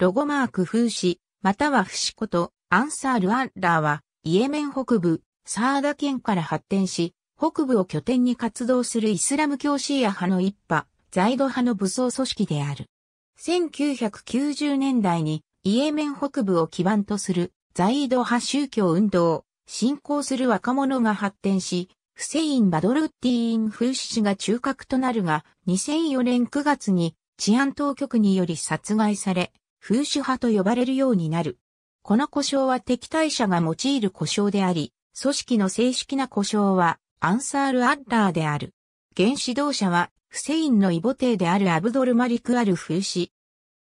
ロゴマーク風刺、またはシこと、アンサール・アンラーは、イエメン北部、サーダ県から発展し、北部を拠点に活動するイスラム教シーア派の一派、ザイド派の武装組織である。1990年代にイエメン北部を基盤とするザイド派宗教運動を信仰する若者が発展し、フセイン・バドルッティーン・フーシ氏が中核となるが、2004年9月に治安当局により殺害され、風主派と呼ばれるようになる。この故障は敵対者が用いる故障であり、組織の正式な故障はアンサール・アッラーである。現指導者はフセインの異母帝であるアブドル・マリク・アル・フーシ。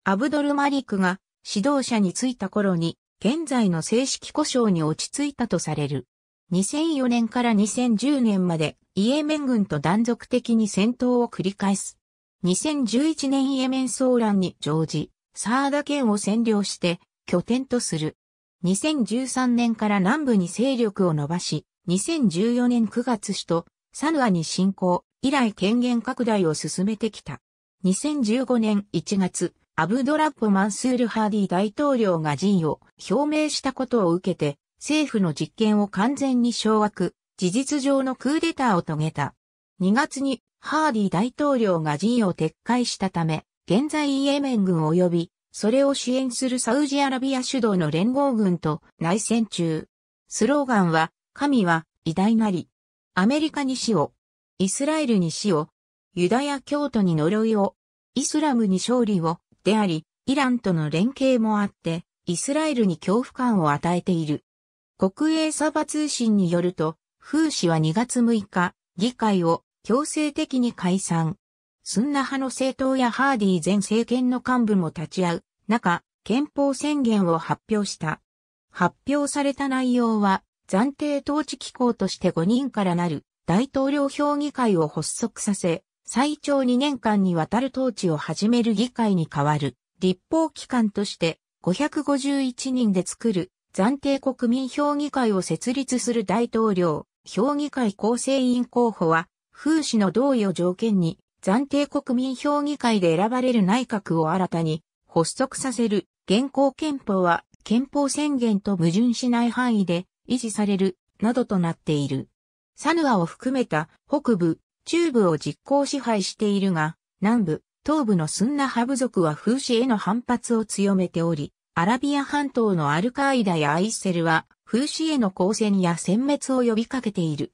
アブドル・マリクが指導者に就いた頃に現在の正式故障に落ち着いたとされる。2004年から2010年までイエメン軍と断続的に戦闘を繰り返す。2011年イエメン騒乱に乗じ、サーダ県を占領して拠点とする。2013年から南部に勢力を伸ばし、2014年9月首都サヌアに侵攻、以来権限拡大を進めてきた。2015年1月、アブドラッポ・マンスール・ハーディ大統領が陣を表明したことを受けて、政府の実権を完全に掌握、事実上のクーデターを遂げた。2月にハーディ大統領が陣を撤回したため、現在イエメン軍及びそれを支援するサウジアラビア主導の連合軍と内戦中。スローガンは、神は偉大なり。アメリカに死を、イスラエルに死を、ユダヤ教徒に呪いを、イスラムに勝利を、であり、イランとの連携もあって、イスラエルに恐怖感を与えている。国営サバ通信によると、フーは2月6日、議会を強制的に解散。スンナ派の政党やハーディー前政権の幹部も立ち会う中、憲法宣言を発表した。発表された内容は、暫定統治機構として5人からなる大統領評議会を発足させ、最長2年間にわたる統治を始める議会に代わる立法機関として551人で作る暫定国民評議会を設立する大統領評議会構成員候補は、風刺の同意を条件に暫定国民評議会で選ばれる内閣を新たに発足させる現行憲法は憲法宣言と矛盾しない範囲で維持されるなどとなっている。サヌアを含めた北部、中部を実行支配しているが、南部、東部のスンナハブ族は風刺への反発を強めており、アラビア半島のアルカイダやアイッセルは風刺への抗戦や殲滅を呼びかけている。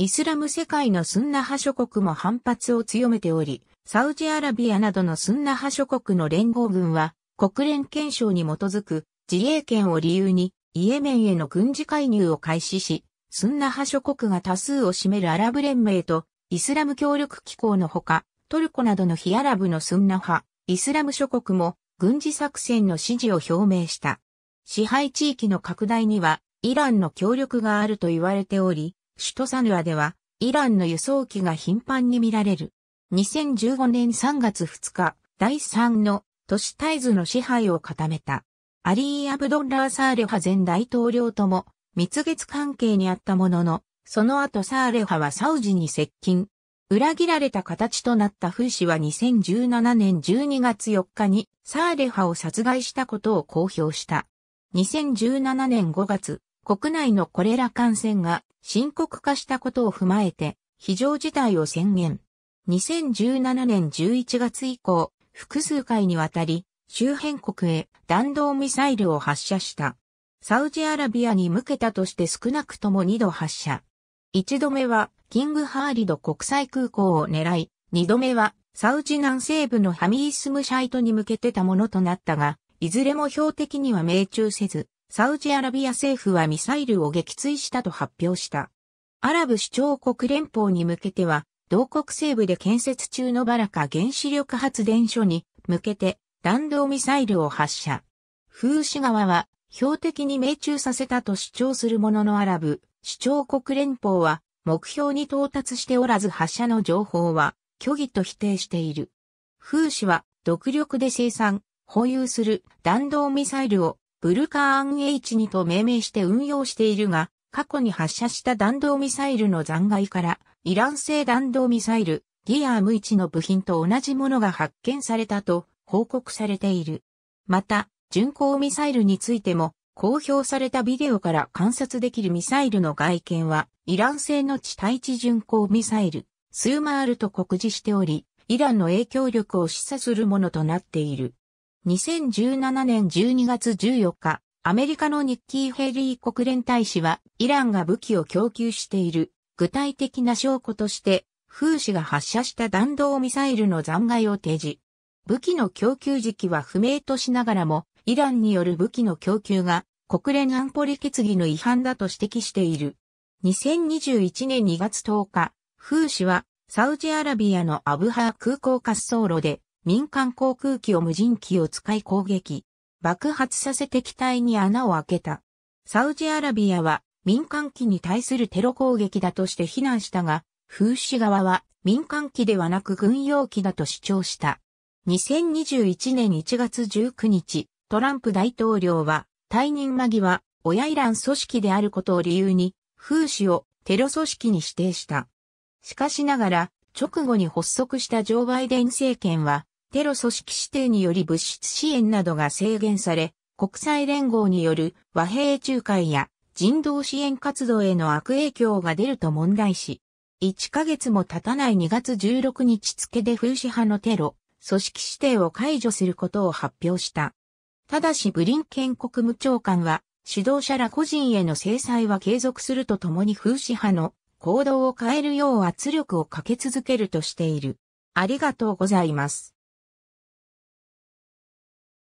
イスラム世界のスンナ派諸国も反発を強めており、サウジアラビアなどのスンナ派諸国の連合軍は、国連憲章に基づく自衛権を理由に、イエメンへの軍事介入を開始し、スンナ派諸国が多数を占めるアラブ連盟とイスラム協力機構のほか、トルコなどの非アラブのスンナ派、イスラム諸国も軍事作戦の支持を表明した。支配地域の拡大にはイランの協力があると言われており、首都サヌアでは、イランの輸送機が頻繁に見られる。2015年3月2日、第3の都市タイズの支配を固めた。アリー・アブドッラー・サーレハ前大統領とも蜜月関係にあったものの、その後サーレハはサウジに接近。裏切られた形となったフーシは2017年12月4日にサーレハを殺害したことを公表した。2017年5月、国内のコレラ感染が深刻化したことを踏まえて、非常事態を宣言。2017年11月以降、複数回にわたり、周辺国へ弾道ミサイルを発射した。サウジアラビアに向けたとして少なくとも2度発射。1度目は、キングハーリド国際空港を狙い、2度目は、サウジ南西部のハミースムシャイトに向けてたものとなったが、いずれも標的には命中せず、サウジアラビア政府はミサイルを撃墜したと発表した。アラブ首長国連邦に向けては、同国西部で建設中のバラカ原子力発電所に向けて弾道ミサイルを発射。風刺側は標的に命中させたと主張するもののアラブ首長国連邦は目標に到達しておらず発射の情報は虚偽と否定している。風刺は独力で生産、保有する弾道ミサイルをブルカーン H2 と命名して運用しているが、過去に発射した弾道ミサイルの残骸から、イラン製弾道ミサイル、ギアーム1の部品と同じものが発見されたと報告されている。また、巡航ミサイルについても、公表されたビデオから観察できるミサイルの外見は、イラン製の地対地巡航ミサイル、スーマールと告示しており、イランの影響力を示唆するものとなっている。2017年12月14日、アメリカのニッキー・ヘリー国連大使は、イランが武器を供給している具体的な証拠として、風刺が発射した弾道ミサイルの残骸を提示。武器の供給時期は不明としながらも、イランによる武器の供給が国連安保理決議の違反だと指摘している。2021年2月10日、風刺はサウジアラビアのアブハー空港滑走路で民間航空機を無人機を使い攻撃、爆発させて機体に穴を開けた。サウジアラビアは民間機に対するテロ攻撃だとして非難したが、風刺側は民間機ではなく軍用機だと主張した。2021年1月19日、トランプ大統領は退任間際、親イラン組織であることを理由に、風刺をテロ組織に指定した。しかしながら、直後に発足したジョー・バイデン政権は、テロ組織指定により物質支援などが制限され、国際連合による和平仲介や人道支援活動への悪影響が出ると問題し、1ヶ月も経たない2月16日付で風刺派のテロ、組織指定を解除することを発表した。ただしブリンケン国務長官は、指導者ら個人への制裁は継続するとともに風刺派の行動を変えるよう圧力をかけ続けるとしている。ありがとうございます。